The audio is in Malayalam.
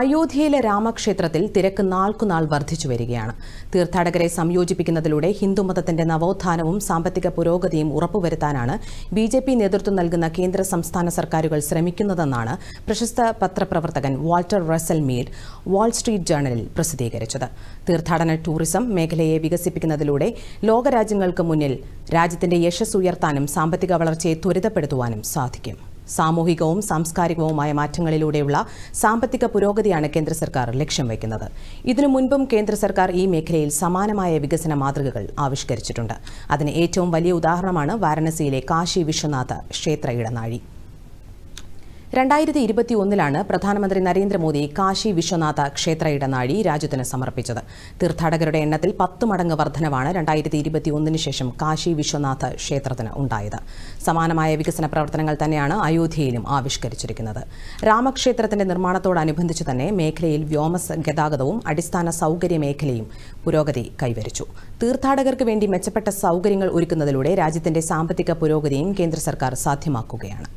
അയോധ്യയിലെ രാമക്ഷേത്രത്തിൽ തിരക്ക് നാൾക്കുനാൾ വർദ്ധിച്ചു വരികയാണ് തീർത്ഥാടകരെ സംയോജിപ്പിക്കുന്നതിലൂടെ ഹിന്ദുമതത്തിന്റെ നവോത്ഥാനവും സാമ്പത്തിക പുരോഗതിയും ഉറപ്പുവരുത്താനാണ് ബി ജെ പി നേതൃത്വം നൽകുന്ന കേന്ദ്ര സംസ്ഥാന സർക്കാരുകൾ ശ്രമിക്കുന്നതെന്നാണ് പ്രശസ്ത പത്രപ്രവർത്തകൻ Walter Russell Mead Wall Street പ്രസിദ്ധീകരിച്ചത് തീർത്ഥാടന ടൂറിസം മേഖലയെ വികസിപ്പിക്കുന്നതിലൂടെ ലോകരാജ്യങ്ങൾക്ക് മുന്നിൽ രാജ്യത്തിന്റെ യശസ് ഉയർത്താനും സാമ്പത്തിക വളർച്ചയെ ത്വരിതപ്പെടുത്തുവാനും സാധിക്കും സാമൂഹികവും സാംസ്കാരികവുമായ മാറ്റങ്ങളിലൂടെയുള്ള സാമ്പത്തിക പുരോഗതിയാണ് കേന്ദ്ര സർക്കാർ ലക്ഷ്യം വയ്ക്കുന്നത് ഇതിനു മുൻപും കേന്ദ്ര സർക്കാർ ഈ മേഖലയിൽ സമാനമായ വികസന മാതൃകകൾ ആവിഷ്കരിച്ചിട്ടുണ്ട് അതിന് ഏറ്റവും വലിയ ഉദാഹരണമാണ് വാരണസിയിലെ കാശി വിശ്വനാഥ ക്ഷേത്ര ഇടനാഴി രണ്ടായിരത്തി ഇരുപത്തി ഒന്നിലാണ് പ്രധാനമന്ത്രി നരേന്ദ്രമോദി കാശി വിശ്വനാഥ ക്ഷേത്ര ഇടനാഴി രാജ്യത്തിന് സമർപ്പിച്ചത് തീർത്ഥാടകരുടെ എണ്ണത്തിൽ പത്ത് മടങ്ങ് വർധനവാണ് രണ്ടായിരത്തി ഇരുപത്തി ഒന്നിന് ശേഷം കാശി വിശ്വനാഥ ക്ഷേത്രത്തിന് ഉണ്ടായത് സമാനമായ വികസന പ്രവർത്തനങ്ങൾ തന്നെയാണ് അയോധ്യയിലും ആവിഷ്കരിച്ചിരിക്കുന്നത് രാമക്ഷേത്രത്തിന്റെ നിർമ്മാണത്തോടനുബന്ധിച്ച് തന്നെ മേഖലയിൽ വ്യോമ ഗതാഗതവും അടിസ്ഥാന സൗകര്യ മേഖലയും പുരോഗതി കൈവരിച്ചു തീർത്ഥാടകർക്ക് വേണ്ടി മെച്ചപ്പെട്ട സൗകര്യങ്ങൾ ഒരുക്കുന്നതിലൂടെ രാജ്യത്തിന്റെ സാമ്പത്തിക പുരോഗതിയും കേന്ദ്ര സർക്കാർ സാധ്യമാക്കുകയാണ്